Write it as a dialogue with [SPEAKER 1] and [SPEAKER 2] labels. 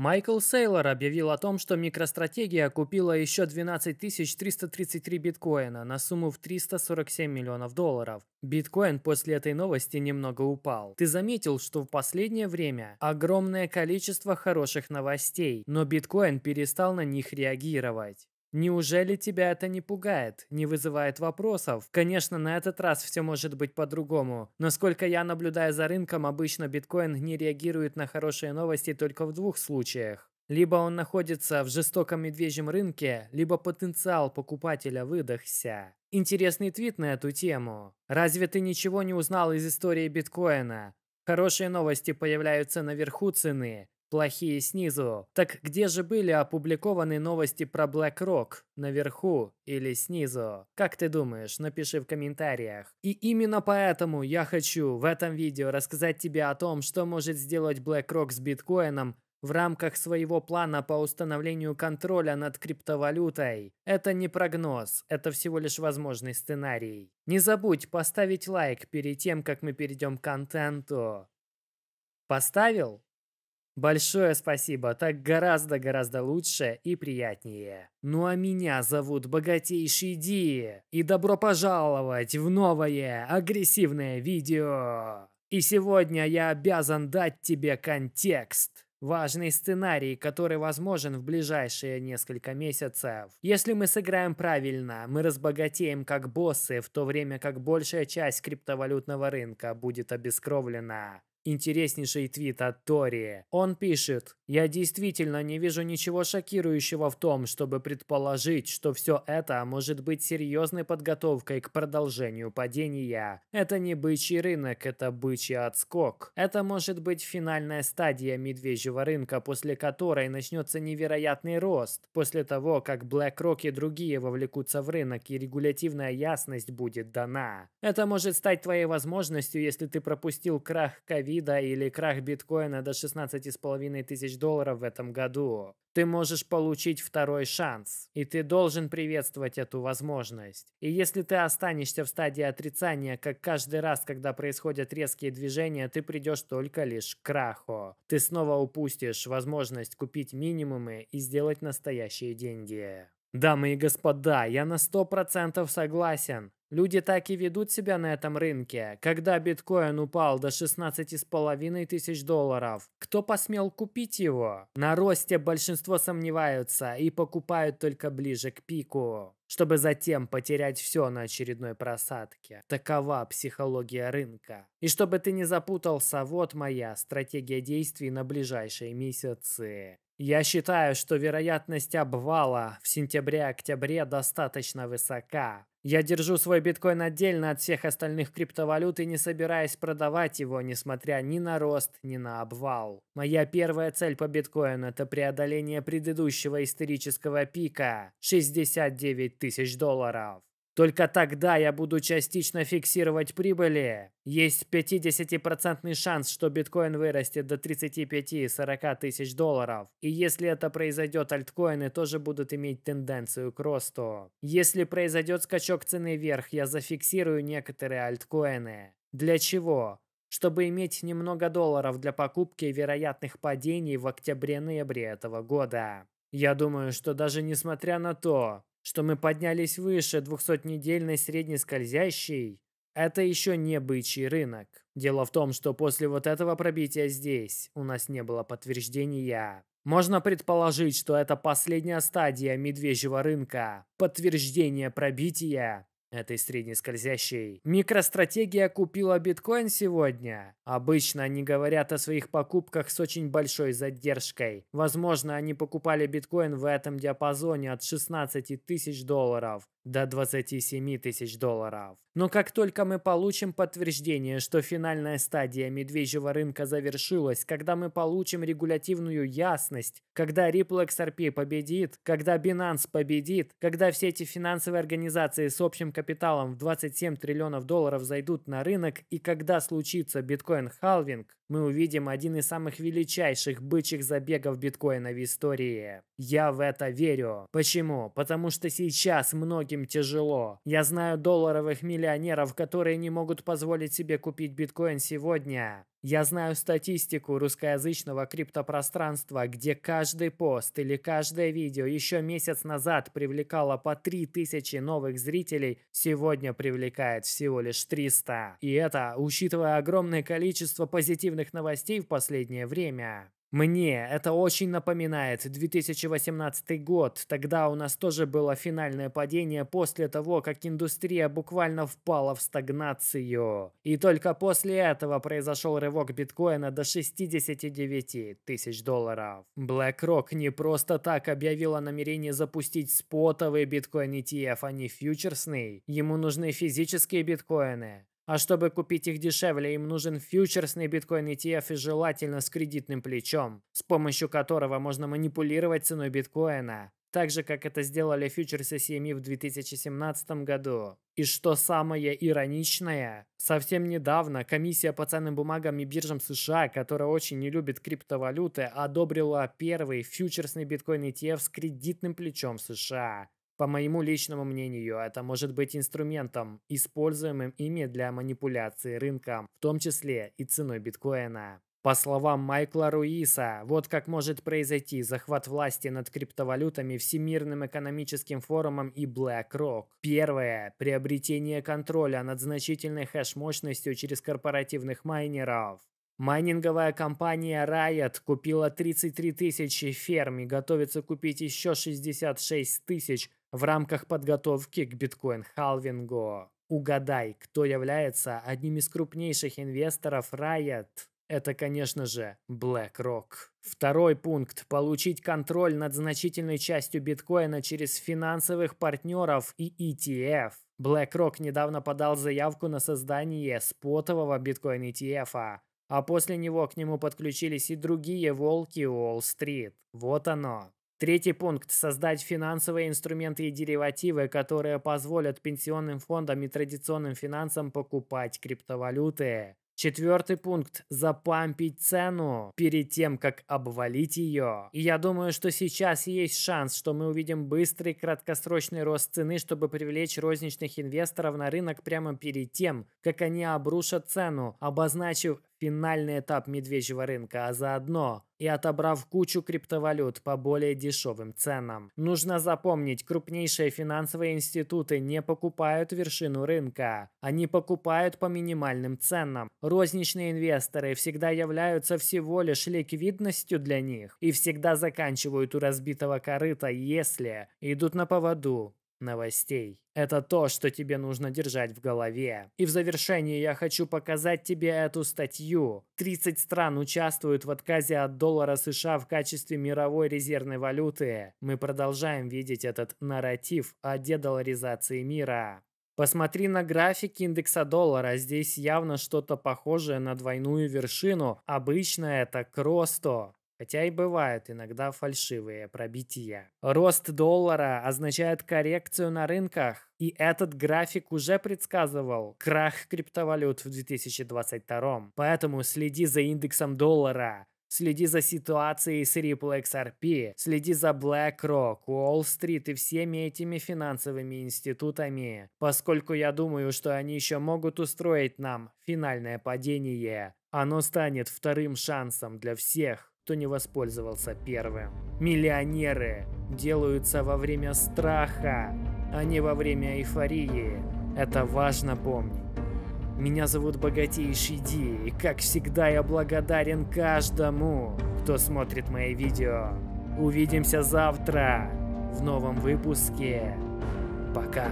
[SPEAKER 1] Майкл Сейлор объявил о том, что микростратегия купила еще 12 333 биткоина на сумму в 347 миллионов долларов. Биткоин после этой новости немного упал. Ты заметил, что в последнее время огромное количество хороших новостей, но биткоин перестал на них реагировать. Неужели тебя это не пугает, не вызывает вопросов? Конечно, на этот раз все может быть по-другому. Но сколько я наблюдаю за рынком, обычно биткоин не реагирует на хорошие новости только в двух случаях. Либо он находится в жестоком медвежьем рынке, либо потенциал покупателя выдохся. Интересный твит на эту тему. Разве ты ничего не узнал из истории биткоина? Хорошие новости появляются наверху цены, плохие снизу. Так где же были опубликованы новости про BlackRock? Наверху или снизу? Как ты думаешь, напиши в комментариях. И именно поэтому я хочу в этом видео рассказать тебе о том, что может сделать BlackRock с биткоином в рамках своего плана по установлению контроля над криптовалютой. Это не прогноз, это всего лишь возможный сценарий. Не забудь поставить лайк перед тем, как мы перейдем к контенту. Поставил? Большое спасибо, так гораздо-гораздо лучше и приятнее. Ну а меня зовут Богатейший Ди, и добро пожаловать в новое агрессивное видео. И сегодня я обязан дать тебе контекст. Важный сценарий, который возможен в ближайшие несколько месяцев. Если мы сыграем правильно, мы разбогатеем как боссы, в то время как большая часть криптовалютного рынка будет обескровлена. Интереснейший твит от Тори. Он пишет, «Я действительно не вижу ничего шокирующего в том, чтобы предположить, что все это может быть серьезной подготовкой к продолжению падения. Это не бычий рынок, это бычий отскок. Это может быть финальная стадия медвежьего рынка, после которой начнется невероятный рост. После того, как BlackRock и другие вовлекутся в рынок и регулятивная ясность будет дана. Это может стать твоей возможностью, если ты пропустил крах ковид ковида или крах биткоина до 16,5 тысяч долларов в этом году. Ты можешь получить второй шанс, и ты должен приветствовать эту возможность. И если ты останешься в стадии отрицания, как каждый раз, когда происходят резкие движения, ты придешь только лишь к краху. Ты снова упустишь возможность купить минимумы и сделать настоящие деньги. Дамы и господа, я на 100% согласен. Люди так и ведут себя на этом рынке. Когда биткоин упал до 16,5 тысяч долларов, кто посмел купить его? На росте большинство сомневаются и покупают только ближе к пику, чтобы затем потерять все на очередной просадке. Такова психология рынка. И чтобы ты не запутался, вот моя стратегия действий на ближайшие месяцы. Я считаю, что вероятность обвала в сентябре-октябре достаточно высока. Я держу свой биткоин отдельно от всех остальных криптовалют и не собираюсь продавать его, несмотря ни на рост, ни на обвал. Моя первая цель по биткоину – это преодоление предыдущего исторического пика – 69 тысяч долларов. Только тогда я буду частично фиксировать прибыли. Есть 50% шанс, что биткоин вырастет до 35-40 тысяч долларов. И если это произойдет, альткоины тоже будут иметь тенденцию к росту. Если произойдет скачок цены вверх, я зафиксирую некоторые альткоины. Для чего? чтобы иметь немного долларов для покупки вероятных падений в октябре-ноябре этого года. Я думаю, что даже несмотря на то, что мы поднялись выше 200-недельной скользящей, это еще не бычий рынок. Дело в том, что после вот этого пробития здесь у нас не было подтверждения. Можно предположить, что это последняя стадия медвежьего рынка – подтверждение пробития этой средней скользящей. Микростратегия купила биткоин сегодня. Обычно они говорят о своих покупках с очень большой задержкой. Возможно, они покупали биткоин в этом диапазоне от 16 тысяч долларов до 27 тысяч долларов. Но как только мы получим подтверждение, что финальная стадия медвежьего рынка завершилась, когда мы получим регулятивную ясность, когда Ripple XRP победит, когда Binance победит, когда все эти финансовые организации с общим капиталом в 27 триллионов долларов зайдут на рынок и когда случится биткоин-халвинг, мы увидим один из самых величайших бычьих забегов биткоина в истории. Я в это верю. Почему? Потому что сейчас многим тяжело. Я знаю долларовых миллионеров, которые не могут позволить себе купить биткоин сегодня. Я знаю статистику русскоязычного криптопространства, где каждый пост или каждое видео еще месяц назад привлекало по 3000 новых зрителей, сегодня привлекает всего лишь 300. И это, учитывая огромное количество позитивных новостей в последнее время. Мне это очень напоминает 2018 год. Тогда у нас тоже было финальное падение после того, как индустрия буквально впала в стагнацию. И только после этого произошел рывок биткоина до 69 тысяч долларов. BlackRock не просто так объявила намерение запустить спотовый биткоин ETF, а не фьючерсный. Ему нужны физические биткоины. А чтобы купить их дешевле, им нужен фьючерсный биткоин ETF и желательно с кредитным плечом, с помощью которого можно манипулировать ценой биткоина. Так же, как это сделали фьючерсы CME в 2017 году. И что самое ироничное, совсем недавно комиссия по ценным бумагам и биржам США, которая очень не любит криптовалюты, одобрила первый фьючерсный биткоин ETF с кредитным плечом США. По моему личному мнению, это может быть инструментом, используемым ими для манипуляции рынком, в том числе и ценой биткоина. По словам Майкла Руиса, вот как может произойти захват власти над криптовалютами Всемирным экономическим форумом и BlackRock. Первое. Приобретение контроля над значительной хэш-мощностью через корпоративных майнеров. Майнинговая компания Riot купила 33 тысячи ферм и готовится купить еще 66 тысяч в рамках подготовки к биткоин-халвингу угадай, кто является одним из крупнейших инвесторов Riot. Это, конечно же, BlackRock. Второй пункт – получить контроль над значительной частью биткоина через финансовых партнеров и ETF. BlackRock недавно подал заявку на создание спотового биткоин ETF, -а, а после него к нему подключились и другие волки Уолл-стрит. Вот оно, Третий пункт – создать финансовые инструменты и деривативы, которые позволят пенсионным фондам и традиционным финансам покупать криптовалюты. Четвертый пункт – запампить цену перед тем, как обвалить ее. И я думаю, что сейчас есть шанс, что мы увидим быстрый краткосрочный рост цены, чтобы привлечь розничных инвесторов на рынок прямо перед тем, как они обрушат цену, обозначив финальный этап медвежьего рынка, а заодно и отобрав кучу криптовалют по более дешевым ценам. Нужно запомнить, крупнейшие финансовые институты не покупают вершину рынка. Они покупают по минимальным ценам. Розничные инвесторы всегда являются всего лишь ликвидностью для них и всегда заканчивают у разбитого корыта, если идут на поводу новостей. Это то, что тебе нужно держать в голове. И в завершении я хочу показать тебе эту статью. 30 стран участвуют в отказе от доллара США в качестве мировой резервной валюты. Мы продолжаем видеть этот нарратив о дедоларизации мира. Посмотри на график индекса доллара, здесь явно что-то похожее на двойную вершину. Обычно это к росту. Хотя и бывают иногда фальшивые пробития. Рост доллара означает коррекцию на рынках, и этот график уже предсказывал крах криптовалют в 2022. Поэтому следи за индексом доллара, Следи за ситуацией с Ripple XRP, следи за BlackRock, Wall Street и всеми этими финансовыми институтами, поскольку я думаю, что они еще могут устроить нам финальное падение. Оно станет вторым шансом для всех кто не воспользовался первым. Миллионеры делаются во время страха, а не во время эйфории. Это важно помнить. Меня зовут Богатейший Ди, и как всегда я благодарен каждому, кто смотрит мои видео. Увидимся завтра в новом выпуске. Пока.